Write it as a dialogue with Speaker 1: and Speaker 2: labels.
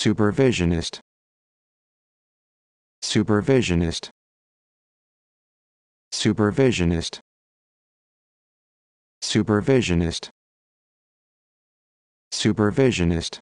Speaker 1: Supervisionist. Supervisionist. Supervisionist. Supervisionist. Supervisionist.